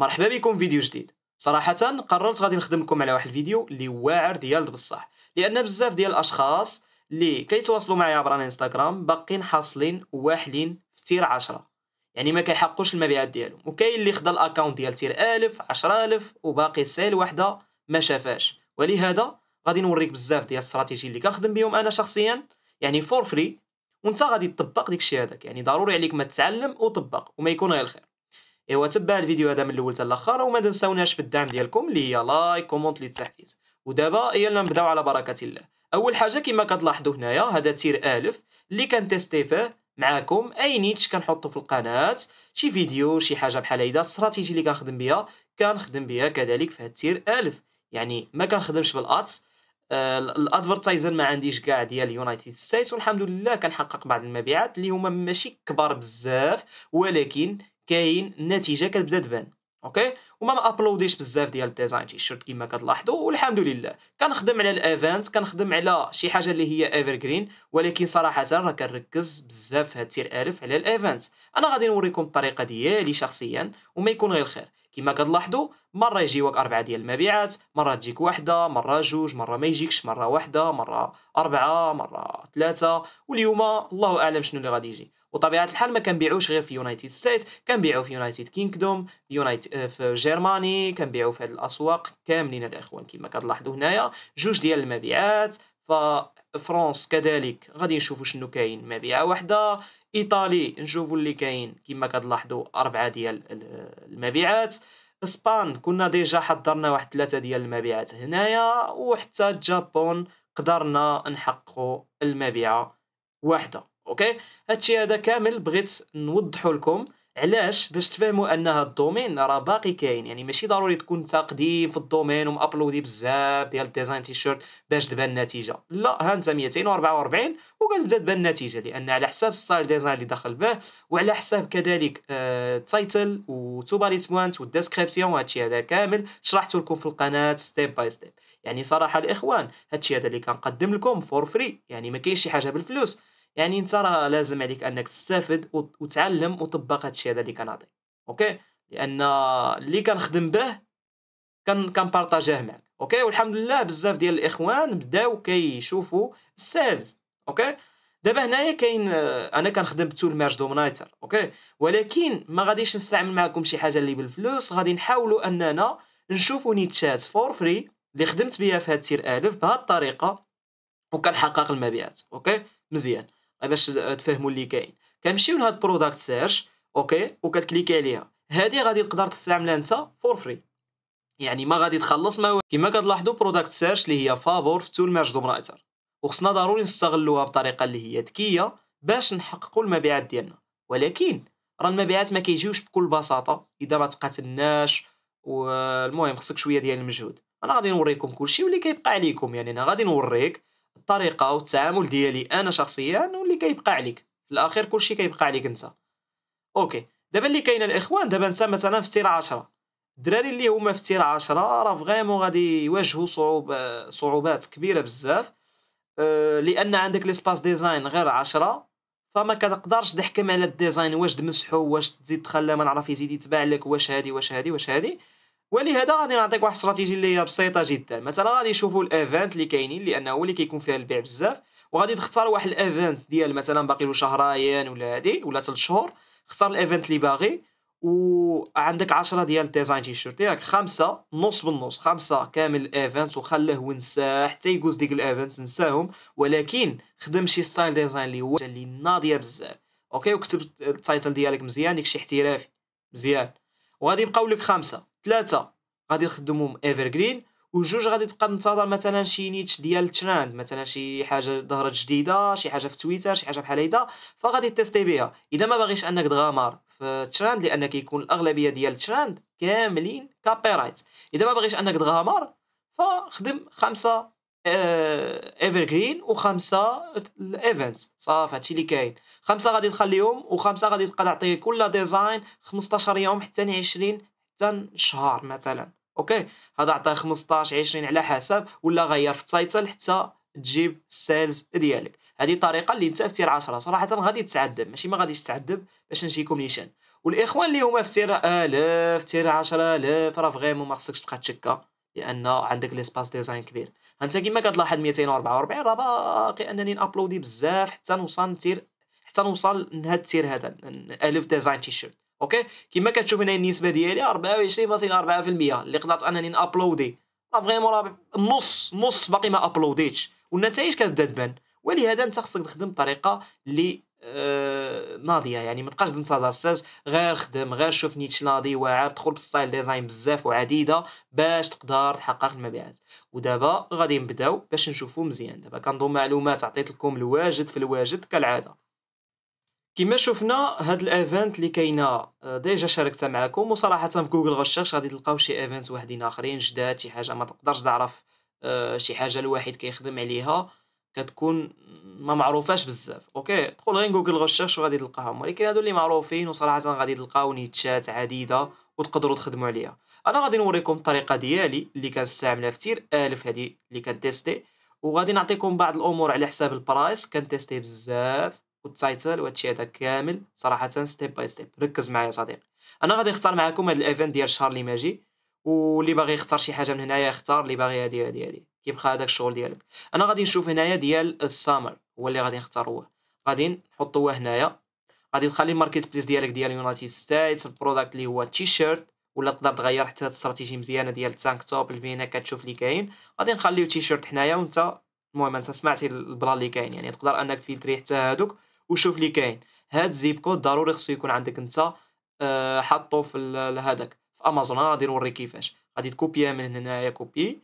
مرحبا بكم فيديو جديد صراحه قررت غادي نخدم لكم على واحد الفيديو اللي واعر ديال بصح لان بزاف ديال الاشخاص اللي كيتواصلوا معايا عبر انستغرام باقين حاصلين واحلين في تير عشرة يعني ما كيحققوش المبيعات ديالهم وكاين اللي خدا الاكونت ديال تير 1000 10000 وباقي سيل وحده ما شافاش ولهذا غادي نوريك بزاف ديال الاستراتيجي اللي كنخدم بهم انا شخصيا يعني فور فري وانت غادي تطبق داكشي الشيء هذاك يعني ضروري عليك ما تتعلم وطبق وما يكون غير الخير ايوا تبع الفيديو هذا من الاول حتى الاخر وما تنساوناش في الدعم ديالكم اللي هي لايك كومونت للتحفيز ودابا يلا نبداو على بركه الله اول حاجه كما كتلاحظوا هنايا هذا تير الف اللي كنتيستي فيه معاكم اي نيتش كنحطو في القناه شي فيديو شي حاجه بحال هيدا استراتيجي اللي كنخدم بها كنخدم بها كذلك في هاد التير الف يعني ما كنخدمش بالادس آه الادفرتايزر ما عنديش كاع ديال يونايتد ستيت والحمد لله كنحقق بعض المبيعات اللي هما ماشي كبار بزاف ولكن كاين النتيجه كتبدا تبان اوكي وما ما ابلوديش بزاف ديال الديزاين تيشيرت كما كتلاحظوا والحمد لله كنخدم على الايفنت كنخدم على شي حاجه اللي هي ايفرغرين ولكن صراحه راه كنركز بزاف هاد التير الف على الايفنت انا غادي نوريكم الطريقه ديالي شخصيا وما يكون غير الخير كما كتلاحظوا مره يجيوك اربعه ديال المبيعات مره تجيك واحده مره جوج مره ما يجيكش مره واحده مره اربعه مره ثلاثه واليوم الله اعلم شنو اللي غادي يجي وطبيعه الحال ما كنبيعوش غير في يونايتد ستيت كنبيعو في يونايتد كينغدوم يونايت في جيرماني آه، كنبيعو في هاد الاسواق كاملين الاخوان كما كتلاحظوا هنايا جوج ديال المبيعات ففرنسا كذلك غادي نشوفوا شنو كاين مبيعه واحده ايطالي نشوفوا اللي كاين كما كتلاحظوا اربعه ديال المبيعات اسبان كنا ديجا حضرنا واحد ثلاثه ديال المبيعات هنايا وحتى جابون قدرنا نحققوا المبيعه واحده اوكي هادشي هذا كامل بغيت نوضحه لكم علاش باش تفهموا ان هاد الدومين راه باقي كاين يعني ماشي ضروري تكون انت قديم في الدومين ومابلودي بزاف ديال الديزاين تيشيرت باش تبان النتيجه لا ها انت 244 وكتبدا تبان النتيجه لان على حساب الستايل ديزاين اللي دخل به وعلى حساب كذلك آه، التايتل آه وتوباليت بوانت والديسكريبسيون هادشي هذا كامل شرحته لكم في القناه ستيب باي ستيب يعني صراحه الاخوان هادشي هذا اللي كنقدم لكم فور فري يعني ما كاينش شي حاجه بالفلوس يعني انت راه لازم عليك انك تستافد وتعلم وتطبق الشيء هذا اللي كنعطي اوكي لان اللي كنخدم به كان كنبارطاجيه معك اوكي والحمد لله بزاف ديال الاخوان بداو كيشوفوا السيلز اوكي دابا هنايا كاين انا كنخدم بتول ميرج دومنايتر اوكي ولكن ما غاديش نستعمل معكم شي حاجه اللي بالفلوس غادي نحاولوا اننا نشوفوا نيتشات فور فري اللي خدمت بها في هاد تير الف بهاد الطريقه وكنحقق المبيعات اوكي مزيان باش تفهموا اللي كاين كنمشيو لهاد بروداكت سيرش اوكي وكتكليكي عليها هذه غادي تقدر تستعملها انت فور فري يعني ما غادي تخلص ما كما كتلاحظوا بروداكت سيرش اللي هي فابور في تول ماجدوم رايتر وخصنا ضروري نستغلوها بطريقه اللي هي ذكيه باش نحققوا المبيعات ديالنا ولكن راه المبيعات ما كيجيوش بكل بساطه اذا ما تقاتلناش والمهم خصك شويه ديال المجهود انا غادي نوريكم كلشي واللي كيبقى عليكم يعني انا غادي نوريك الطريقه والتعامل ديالي انا شخصيا واللي كيبقى عليك في الاخير كلشي كيبقى عليك انت اوكي دابا اللي كاين الاخوان دابا انت مثلا في تير 10 الدراري اللي هما في تير 10 راه فريمون غادي يواجهوا صعوب صعوبات كبيره بزاف أه، لان عندك ليسباس ديزاين غير 10 فما كتقدرش تحكم على الديزاين واش تمسحو واش تزيد تخلى ما نعرف يزيد يتباع لك واش هادي واش هادي واش هادي ولهذا غادي نعطيك واحد الاستراتيجيه اللي هي بسيطه جدا مثلا غادي نشوفوا الايفنت اللي كاينين لانه هو اللي كيكون فيها البيع بزاف وغادي تختار واحد الايفنت ديال مثلا باقي له شهرين ولا هادي ولا ثلاث شهور اختار الايفنت اللي باغي وعندك 10 ديال الديزاين تيشيرت ياك خمسه نص بالنص خمسه كامل الايفنت وخليه ونساه حتى يجوز ديك الايفنت نساهم ولكن خدم شي ستايل ديزاين اللي هو اللي ناضيه بزاف اوكي وكتب التايتل ديالك مزيان ديك شي احترافي مزيان وغادي يبقاو لك خمسه ثلاثه غادي تخدمهم ايفرغرين وجوج غادي تبقى تنتظر مثلا شي نيتش ديال تراند مثلا شي حاجه ظهرت جديده شي حاجه في تويتر شي حاجه بحال هيدا فغادي تيستي بها اذا ما باغيش انك تغامر في التراند لان كيكون الاغلبيه ديال التراند كاملين كابيرايت اذا ما باغيش انك تغامر فخدم خمسه ايفرغرين آه، وخمسه الايفنتس صافي هادشي اللي كاين خمسه غادي نخليهم وخمسه غادي نبقى نعطي كل ديزاين 15 يوم حتى 20 حتى شهر مثلا اوكي هذا عطاه 15 20 على حسب ولا غير في التايتل حتى تجيب السيلز ديالك هذه الطريقه اللي انت في تير 10 صراحه غادي تتعذب ماشي ما غاديش تتعذب باش نجيكم نيشان والاخوان اللي هما في تير 1000 تير 10000 راه فغيمون ما خصكش تبقى تشكا لان عندك ليسباس ديزاين كبير انت كيما كتلاحظ 244 راه باقي انني نابلودي بزاف حتى نوصل نتير حتى نوصل لهاد التير هذا 1000 ديزاين تيشيرت اوكي كيما كتشوف هنا النسبه ديالي 24.4% اللي قدرت انني نابلودي راه فريمون راه نص نص باقي ما ابلوديتش والنتائج كتبدا تبان ولهذا انت خصك تخدم بطريقه اللي ناضيه يعني ما تبقاش تنتظر ستاج غير خدم غير شوف نيتش ناضي واعر دخل بستايل ديزاين بزاف وعديده باش تقدر تحقق المبيعات ودابا غادي نبداو باش نشوفو مزيان دابا كنضو معلومات عطيت لكم الواجد في الواجد كالعاده كما شفنا هاد الايفنت اللي كاينه آه، ديجا شاركتها معكم وصراحه في جوجل غشاش غادي تلقاو شي ايفنت واحدين اخرين جداد شي حاجه ما تقدرش تعرف آه، شي حاجه الواحد كيخدم عليها كتكون ما معروفاش بزاف اوكي دخل غير جوجل غوشيرش وغادي تلقاهم ولكن هادو اللي معروفين وصراحه غادي تلقاو نيتشات عديده وتقدروا تخدموا عليها انا غادي نوريكم الطريقه ديالي اللي كنستعملها في تير الف هادي اللي كنتيستي وغادي نعطيكم بعض الامور على حساب البرايس كنتيستي بزاف والتايتل وهادشي هذا كامل صراحه ستيب باي ستيب ركز معايا صديقي انا غادي نختار معكم هاد الايفنت ديال الشهر اللي ماجي واللي باغي يختار شي حاجه من هنايا يختار اللي باغي هادي هادي هادي كيبقى هذاك الشغل ديالك انا غادي نشوف هنايا ديال السامر هو اللي غادي نختاروه غادي نحطوه هنايا غادي تخلي الماركت بليس ديالك ديال يونايتد ستيتس البروداكت اللي هو التيشيرت ولا تقدر تغير حتى الاستراتيجي مزيانه ديال التانك توب هنا كتشوف اللي كاين غادي نخليو تيشيرت حنايا وانت المهم انت سمعتي البلا اللي كاين يعني تقدر انك تفلتري حتى هادوك وشوف اللي كاين هاد زيب كود ضروري خصو يكون عندك انت آه، حطو في هذاك في امازون انا غادي نوريك كيفاش غادي تكوبيا من هنايا كوبي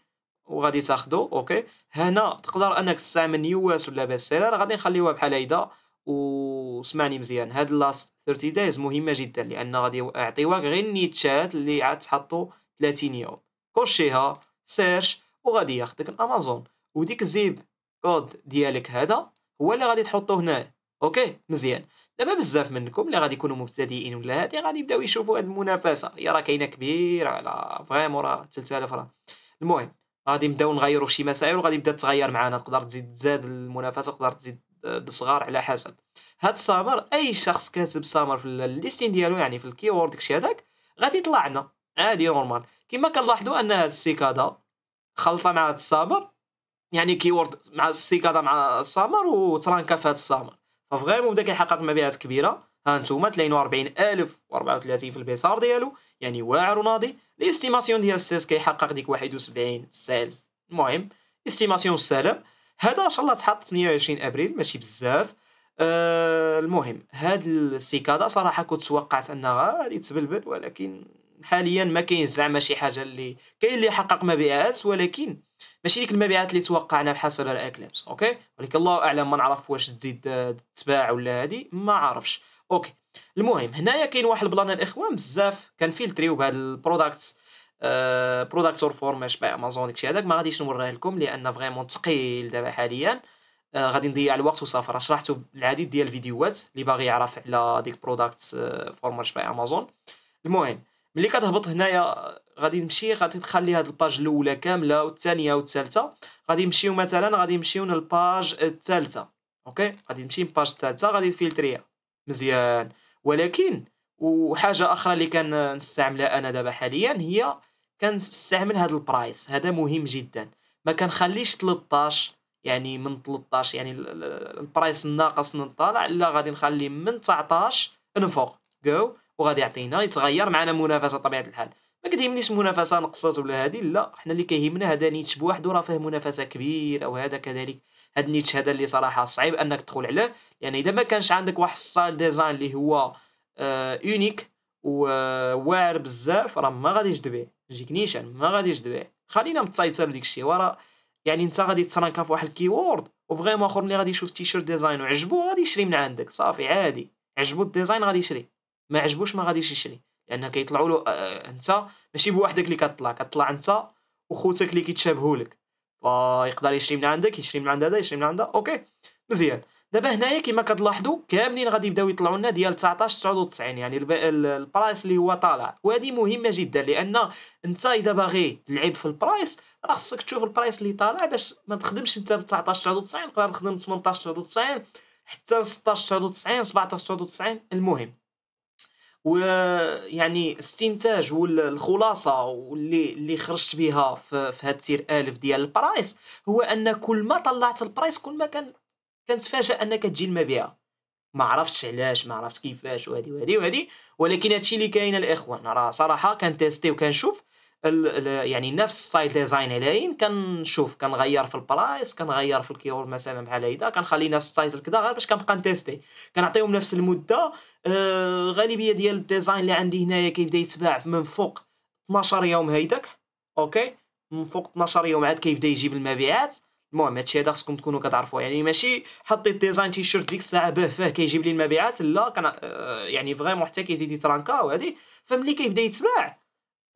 وغادي تاخدو اوكي هنا تقدر انك تستعمل نيواس ولا بيست سيلر غادي نخليوها بحال هيدا وسمعني مزيان هاد لاست 30 دايز مهمه جدا لان غادي اعطيوك غير النيتشات اللي عاد تحطو 30 يوم كوشيها سيرش وغادي ياخدك الامازون وديك زيب كود ديالك هذا هو اللي غادي تحطوه هنا اوكي مزيان دابا بزاف منكم اللي غادي يكونوا مبتدئين ولا هادي غادي يبداو يشوفوا هاد المنافسه يا راه كاينه كبيره على فريمون راه 3000 راه المهم غادي نبداو نغيروا شي مسائل وغادي تبدا تتغير معنا تقدر تزيد تزاد المنافسه تقدر تزيد آه، الصغار على حسب هاد السامر اي شخص كاتب سامر في الليستين ديالو يعني في الكيورد داكشي هذاك غادي يطلع لنا عادي نورمال كما كنلاحظوا ان هاد السيكادا خلطه مع هاد السامر يعني كيورد مع السيكادا مع السامر وترانكا في هاد السامر ففغيمون بدا كيحقق مبيعات كبيره ها نتوما 42000 و34 في البيسار ديالو يعني واعر وناضي الاستيماسيون ديال السيلز كيحقق ديك 71 سيلز المهم استيماسيون السلام هذا ان شاء الله تحط 28 ابريل ماشي بزاف أه المهم هاد السيكادا صراحه كنت توقعت انها غادي تبلبل ولكن حاليا ما كاين زعما شي حاجه اللي كاين اللي حقق مبيعات ولكن ماشي ديك المبيعات اللي توقعنا بحسب الاكلابس اوكي ولكن الله اعلم ما نعرف واش تزيد تباع ولا هادي ما عارفش اوكي المهم هنايا كاين واحد البلان الاخوان بزاف كنفلتريو بهاد البروداكتس برودكتس اور فورم باي امازون داكشي هذاك ما غاديش نوريه لكم لان فريمون ثقيل دابا حاليا أه غادي نضيع الوقت راه شرحته العديد ديال الفيديوهات اللي باغي يعرف على ديك برودكتس أه باي امازون المهم ملي كتهبط هنايا آه، غادي نمشي غادي تخلي هاد الباج الاولى كامله والثانيه والثالثه غادي نمشيو مثلا غادي نمشيو للباج الثالثه اوكي غادي نمشي للباج الثالثه غادي تفلتريها مزيان ولكن وحاجه اخرى اللي كنستعملها انا دابا حاليا هي كنستعمل هذا البرايس هذا مهم جدا ما كنخليش 13 يعني من 13 يعني البرايس الناقص من طالع لا غادي نخلي من 19 من فوق جو وغادي يعطينا يتغير معنا منافسه طبيعه الحال ما كتهمنيش المنافسة نقصات ولا هادي لا حنا اللي كيهمنا هذا نيتش بوحدو راه فيه منافسه كبيره وهذا كذلك هاد نيتش هذا اللي صراحه صعيب انك تدخل عليه يعني اذا ما كانش عندك واحد ستايل ديزاين اللي هو آه يونيك وواعر آه، بزاف راه ما غاديش تبيع نجيك نيشان ما غاديش تبيع خلينا متسيطر ديك الشيء وراه يعني انت غادي تترانكا في واحد الكيورد وفغيمون اخر اللي غادي يشوف تيشيرت ديزاين وعجبو غادي يشري من عندك صافي عادي عجبو الديزاين غادي يشري ما عجبوش ما غاديش يشري لان كيطلعوا له آه، آه، انت ماشي بوحدك اللي كتطلع كتطلع انت وخوتك اللي كيتشابهوا لك فيقدر يشري من عندك يشري من عند هذا يشري من عند اوكي مزيان دابا هنايا كما كتلاحظوا كاملين غادي يبداو يطلعوا لنا ديال 19 99 يعني البرايس اللي هو طالع وهذه مهمه جدا لان انت اذا باغي تلعب في البرايس راه خصك تشوف البرايس اللي طالع باش ما تخدمش انت ب 19 99 تقدر تخدم 18 99 حتى 16 99 17 99 المهم ويعني استنتاج والخلاصه واللي اللي خرجت بها في, في هاد التير الف ديال البرايس هو ان كل ما طلعت البرايس كل ما كان كنتفاجئ ان كتجي المبيعه ما عرفتش علاش ما عرفت كيفاش وهذه وهذه وهذه ولكن هادشي اللي كاين الاخوان راه صراحه كنتيستي وكنشوف ال ال يعني نفس ستايل ديزاين الين كنشوف كنغير في البرايس كنغير في الكيور مثلا بحال هيدا كنخلي نفس ستايل كدا غير باش كنبقى نتيستي كنعطيهم نفس المده الغالبيه غالبيه ديال الديزاين اللي عندي هنايا كيبدا يتباع من فوق 12 يوم هيداك اوكي من فوق 12 يوم عاد كيبدا يجيب المبيعات المهم هادشي هذا خصكم تكونوا كتعرفوا يعني ماشي حطيت ديزاين تي شيرت ديك الساعه باه فيه كيجيب لي المبيعات لا كان آه، يعني فريمون حتى كيزيد يترانكا وهادي فملي كيبدا يتباع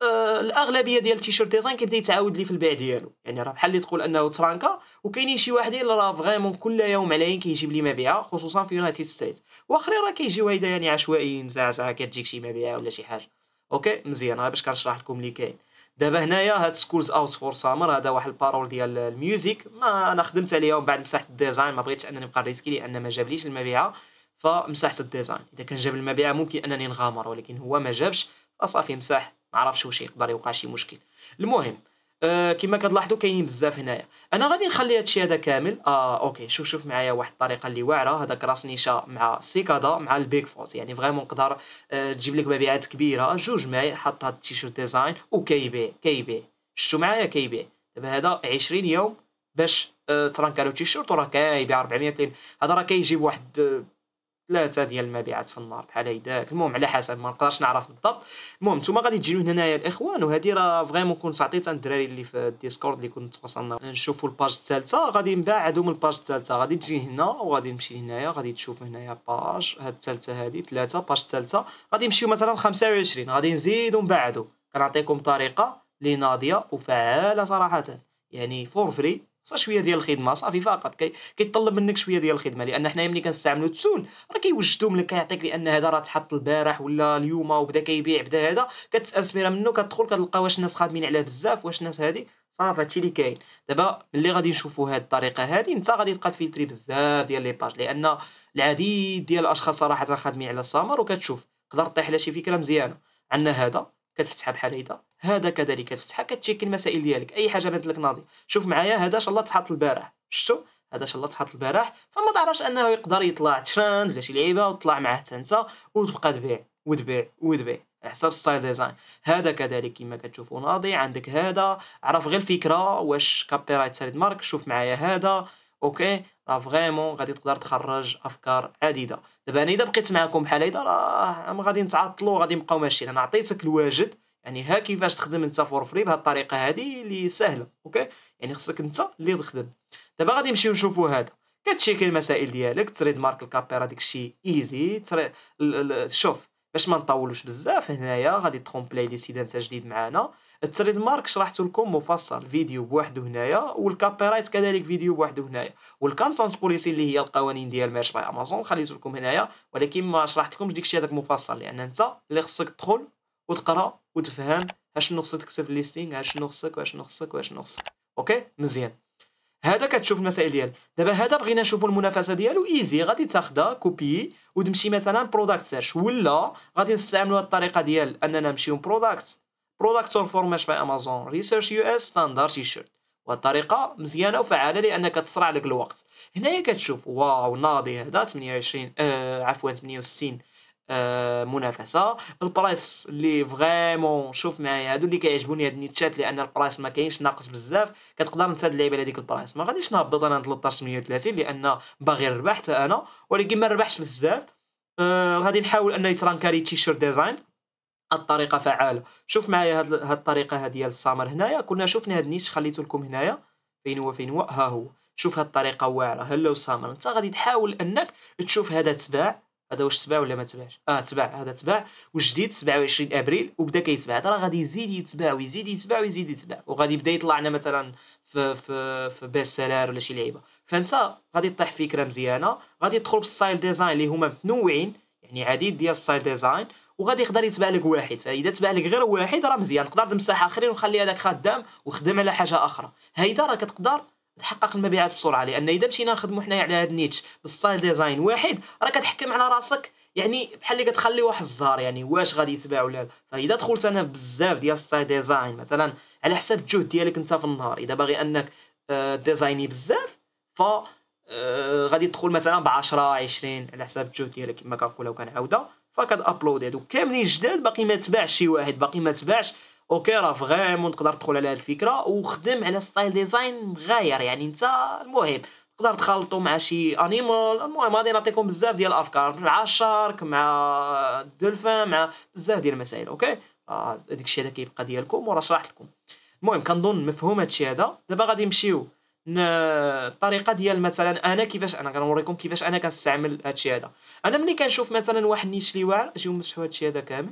آه، الاغلبيه ديال التيشيرت ديزاين كيبدا يتعاود لي في البيع ديالو يعني راه بحال اللي تقول انه ترانكا وكاينين شي واحدين اللي راه فريمون كل يوم عليين كيجيب لي مبيعه خصوصا في يونايتد ستيت واخرين راه كيجيو هيدا يعني عشوائيين زعما زع كتجيك شي مبيعه ولا شي حاجه اوكي مزيان باش كنشرح لكم اللي كاين دابا هنايا هاد سكولز اوت فور سامر هذا واحد البارول ديال الميوزيك ما انا خدمت عليه ومن بعد مسحت الديزاين ما بغيتش انني نبقى ريسكي لان ما جابليش المبيعه فمسحت الديزاين اذا كان جاب المبيعه ممكن انني نغامر ولكن هو ما جابش فصافي مسح ما عرفش واش يقدر يوقع شي مشكل المهم أه كما كتلاحظوا كاينين بزاف هنايا انا غادي نخلي هادشي هذا كامل آه اوكي شوف شوف معايا واحد الطريقه اللي واعره هذاك راس نيشا مع سيكادا مع البيك فوت يعني فريمون نقدر أه تجيب لك مبيعات كبيره جوج معايا حط هاد التيشيرت ديزاين وكيبيع كيبيع شو معايا كيبيع دابا هذا 20 يوم باش أه ترانكالو التيشيرت وراه كيبيع 400 هذا راه كيجيب واحد آه، ثلاثه ديال المبيعات في النهار بحال هيداك المهم على حسب ما نقدرش نعرف بالضبط المهم نتوما غادي تجيو هنايا الاخوان وهذه راه فريمون كنت عطيتها الدراري اللي في الديسكورد اللي كنت تواصلنا نشوفوا الباج الثالثه غادي نبعدوا من الباج الثالثه غادي تجي هنا وغادي نمشي هنايا غادي تشوف هنايا باج هاد الثالثه هادي ثلاثه باج الثالثه غادي نمشيو مثلا 25 غادي نزيدو نبعدو كنعطيكم طريقه اللي ناضيه وفعاله صراحه يعني فور فري بصح شويه ديال الخدمه صافي فقط كيطلب منك شويه ديال الخدمه لان حنايا ملي كنستعملوا التول راه كيوجدوا منك كيعطيك لان هذا راه تحط البارح ولا اليوم وبدا كيبيع بدا هذا كتسبيرا منه كتدخل كتلقى واش الناس خادمين عليه بزاف واش الناس هذه صافي هادشي اللي كاين دابا ملي غادي نشوفوا هاد الطريقه هادي انت غادي تلقى تفلتري بزاف ديال لي باج لان العديد ديال الاشخاص صراحه خادمين على السمر وكتشوف تقدر طيح على شي فكره مزيانه عندنا هذا كتفتحها بحال هيدا هذا كذلك كتفتحها كتشيك المسائل ديالك اي حاجه بانت لك ناضي شوف معايا هذا ان شاء الله تحط البارح شفتوا هذا ان شاء الله تحط البارح فما تعرفش انه يقدر يطلع ترند ولا شي لعيبه وتطلع معاه حتى انت وتبقى تبيع وتبيع وتبيع على حساب ستايل ديزاين هذا كذلك كما كتشوفوا ناضي عندك هذا عرف غير الفكره واش كابي رايت مارك شوف معايا هذا اوكي راه فريمون غادي تقدر تخرج افكار عديده دابا انا اذا بقيت معكم بحال هيدا راه غادي نتعطلوا غادي نبقاو ماشيين انا عطيتك الواجد يعني ها كيفاش تخدم انت فور فري بهذه الطريقه هذه اللي سهله اوكي يعني خصك انت اللي تخدم دابا غادي نمشيو نشوفوا هذا كتشيكي المسائل ديالك تريد مارك الكابيرا داكشي ايزي تري... شوف باش ما نطولوش بزاف هنايا غادي تدخل بلاي ليست انت جديد معانا التريد مارك شرحت لكم مفصل فيديو بوحده هنايا رايت كذلك فيديو بوحده هنايا والكونتنت بوليسي اللي هي القوانين ديال ميرش باي امازون خليت لكم هنايا ولكن ما شرحت لكمش داكشي هذاك مفصل لان انت اللي خصك تدخل وتقرا وتفهم اشنو خصك تكتب في الليستينغ اشنو خصك واشنو خصك واشنو خصك اوكي مزيان هذا كتشوف المسائل ديال دابا هذا بغينا نشوفوا المنافسه ديالو ايزي غادي تاخذها كوبي وتمشي مثلا بروداكت سيرش ولا غادي نستعملوا الطريقه ديال اننا نمشيو بروداكت برودكت فورماش في امازون ريسيرش يو اس ستاندارد تي شيرت وهذه الطريقه مزيانه وفعاله لان تسرع لك الوقت هنايا كتشوف واو ناضي هذا 28 آه عفوا 68 آه منافسه البرايس اللي فريمون شوف معايا هادو اللي كيعجبوني هاد النيتشات لان البرايس ما كاينش ناقص بزاف كتقدر انت اللعيبه على ديك البرايس ما غاديش نهبط انا 1338 لان باغي الربح حتى انا ولكن ما ربحش بزاف آه غادي نحاول انه يترانكاري تيشيرت ديزاين الطريقه فعاله شوف معايا هاد, الطريقه هاد ديال السامر هنايا كنا شفنا هاد النيش خليته لكم هنايا فين هو فين هو ها هو شوف هاد الطريقه واعره هلو سامر انت غادي تحاول انك تشوف هذا تباع هذا واش تباع ولا ما تباعش اه تباع هذا تباع وجديد 27 ابريل وبدا كيتباع راه غادي يزيد يتباع ويزيد يتباع ويزيد يتباع وغادي يبدا يطلع لنا مثلا في في في بيست سيلر ولا شي لعيبه فانت غادي تطيح فكره مزيانه غادي تدخل بالستايل ديزاين اللي هما متنوعين يعني عديد ديال الستايل ديزاين وغادي يقدر يتبع لك واحد فاذا تبع لك غير واحد راه مزيان تقدر تمسح اخرين وخلي هذاك خدام وخدم على حاجه اخرى هيدا راه كتقدر تحقق المبيعات بسرعه لان اذا مشينا نخدموا حنايا على هاد النيتش بالستايل ديزاين واحد راه كتحكم على راسك يعني بحال اللي كتخلي واحد الزهر يعني واش غادي يتباع ولا لا فاذا دخلت انا بزاف ديال الستايل ديزاين مثلا على حسب الجهد ديالك انت في النهار اذا باغي انك آه، ديزايني بزاف ف آه، غادي تدخل مثلا ب 10 20 على حساب الجهد ديالك كما كنقولها وكنعاودها فقد ابلود هادو كاملين جداد باقي ما تباعش شي واحد باقي ما تباعش اوكي راه فريمون تقدر تدخل على هاد الفكره وخدم على ستايل ديزاين مغاير يعني انت المهم تقدر تخلطو مع شي انيمال المهم غادي نعطيكم بزاف ديال الافكار مع الشارك مع الدولفين مع بزاف ديال المسائل اوكي هذاك آه، الشيء هذا كيبقى ديالكم وراه شرحت لكم المهم كنظن مفهوم هادشي هذا دابا غادي نمشيو آه، الطريقه ديال مثلا انا كيفاش انا غنوريكم كيفاش انا كنستعمل هادشي هذا انا ملي كنشوف مثلا واحد النيش اللي واعر اجيو نمسحو هادشي هذا كامل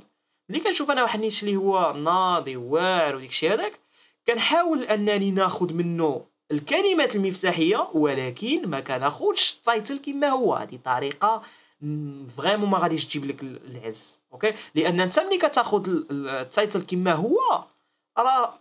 ملي كنشوف انا واحد النيش اللي هو ناضي واعر وديكشي هذاك كنحاول انني ناخذ منه الكلمات المفتاحيه ولكن ما كناخذش التايتل كما هو هذه طريقه فريمون ما غاديش تجيب لك العز اوكي لان انت ملي كتاخذ التايتل كما هو راه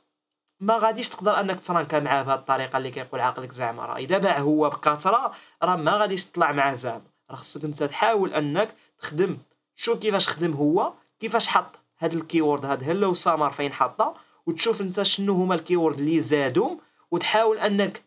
ما غاديش تقدر انك ترانكا معاه بهذه الطريقه اللي كيقول عقلك زعما راه اذا باع هو بكثره راه ما غاديش تطلع معاه زعما راه خصك انت تحاول انك تخدم تشوف كيفاش خدم هو كيفاش حط هاد الكيورد هاد هلو سامر فين حاطه وتشوف انت شنو هما الكيورد اللي زادو وتحاول انك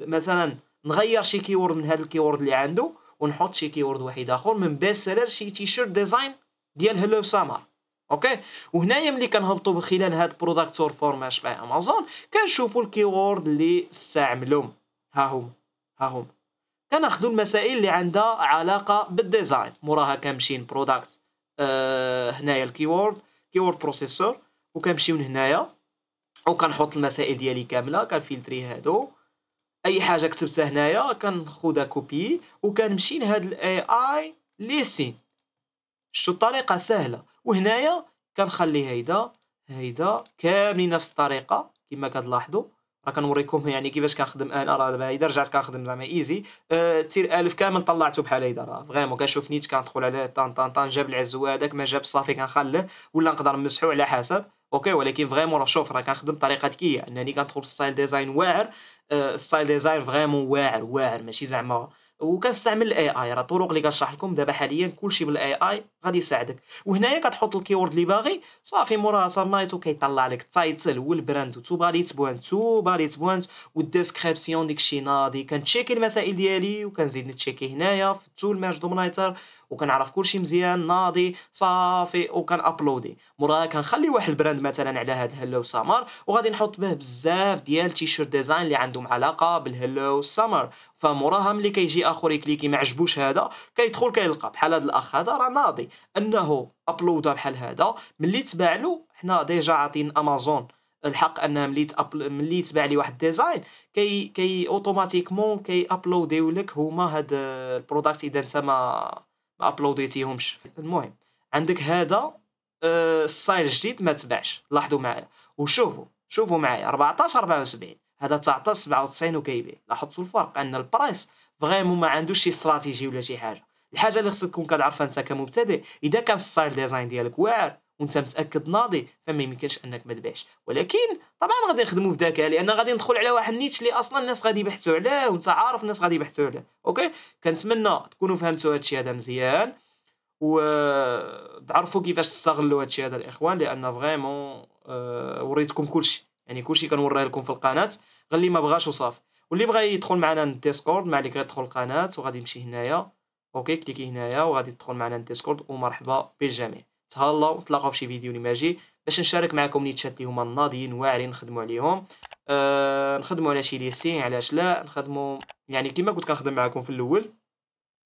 مثلا نغير شي كيورد من هاد الكيورد اللي عنده ونحط شي كيورد واحد اخر من بيست سيلر شي تيشيرت ديزاين ديال هلو سامر اوكي وهنايا ملي كنهبطوا من خلال هاد برودكت اور فورماج تاع امازون كنشوفوا الكيورد اللي استعملهم ها هم ها هم كناخذوا المسائل اللي عندها علاقه بالديزاين موراها كنمشي برودكت أه هنايا الكيورد كيورد بروسيسور وكنمشيو لهنايا وكنحط المسائل ديالي كامله كنفلتري هادو اي حاجه كتبتها هنايا كنخدها كوبي وكنمشي لهاد الاي اي ليسين شتو الطريقه سهله وهنايا كنخلي هيدا هيدا كاملين نفس الطريقه كما كتلاحظوا راه كنوريكم يعني كيفاش كنخدم انا راه دابا هيدا رجعت كنخدم زعما ايزي أه تير الف كامل طلعته بحال هيدا راه فريمون كنشوف نيت كندخل عليه طان طان طان جاب العزو هذاك ما جاب صافي كنخليه ولا نقدر نمسحو على حسب اوكي ولكن فريمون راه شوف راه كنخدم بطريقه ذكيه انني كندخل ستايل ديزاين واعر أه ستايل ديزاين فريمون واعر واعر ماشي زعما وكنستعمل الاي اي راه الطرق اللي كنشرح لكم دابا حاليا كلشي بالاي اي غادي يساعدك وهنايا كتحط الكيورد اللي باغي صافي موراها سمايتو كيطلع لك التايتل والبراند وتو باريت بوانت تو باريت بوانت والديسكريبسيون ديك شي ناضي كنتشيكي المسائل ديالي وكنزيد نتشيكي هنايا في التول ميرج دومنايتر وكنعرف كلشي مزيان ناضي صافي ابلودي موراها كنخلي واحد البراند مثلا على هاد هلو سامر وغادي نحط به بزاف ديال تيشيرت ديزاين اللي عندهم علاقه بالهلو سامر فموراها ملي كيجي اخر يكليكي ما عجبوش هذا كيدخل كيلقى بحال هذا الاخ هذا راه ناضي انه ابلودا بحال هذا ملي تباع له حنا ديجا عاطين امازون الحق انها ملي تأبل... ملي تباع لي واحد ديزاين كي كي اوتوماتيكمون كي ابلوديو لك هما هاد البروداكت اذا انت ما ما ابلوديتيهمش المهم عندك هذا السايل آه، الجديد ما تبعش لاحظوا معايا وشوفوا شوفوا معايا 14 74 هذا 19 97 وكيبيع لاحظتوا الفرق ان البرايس فريمون ما عندوش شي استراتيجي ولا شي حاجه الحاجه اللي خصك تكون كتعرفها انت كمبتدئ اذا كان الستايل ديزاين ديالك واعر وانت متاكد ناضي فما يمكنش انك ما تبيعش ولكن طبعا غادي نخدموا بذكاء لان غادي ندخل على واحد النيتش اللي اصلا الناس غادي يبحثوا عليه وانت عارف الناس غادي يبحثوا عليه اوكي كنتمنى تكونوا فهمتوا هذا الشيء هذا مزيان وتعرفوا كيفاش تستغلوا هذا الشيء هذا الاخوان لان فريمون أه... وريتكم كلشي يعني كلشي كنوريه لكم في القناه غير اللي ما بغاش وصافي واللي بغى يدخل معنا للديسكورد معليك غير تدخل القناه وغادي يمشي هنايا اوكي كليكي هنايا وغادي تدخل معنا للديسكورد ومرحبا بالجميع تهلاو نتلاقاو في شي فيديو اللي ماجي باش نشارك معكم نيتشات اللي هما ناضيين واعرين نخدموا عليهم أه نخدموا على شي ليسين علاش لا نخدموا يعني كما كنت كنخدم معكم في الاول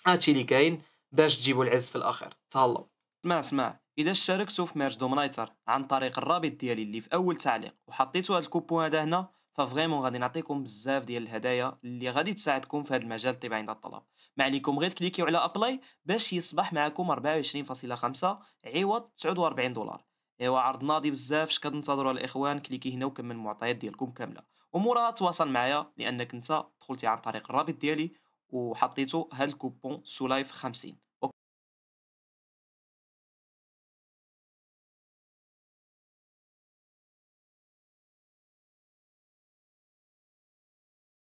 هادشي اللي كاين باش تجيبوا العز في الاخير تهلاو اسمع اسمع اذا شاركتوا في ميرج دومنايتر عن طريق الرابط ديالي اللي في اول تعليق وحطيتوا هاد الكوبون هذا هنا ففريمون غادي نعطيكم بزاف ديال الهدايا اللي غادي تساعدكم في هذا المجال الطبي عند الطلب ما عليكم غير تكليكيو على ابلاي باش يصبح معكم 24.5 عوض 49 دولار ايوا عرض ناضي بزاف شكد ننتظروا الاخوان كليكي هنا وكمل المعطيات ديالكم كامله وموراها تواصل معايا لانك انت دخلتي عن طريق الرابط ديالي وحطيتو هاد الكوبون سولايف 50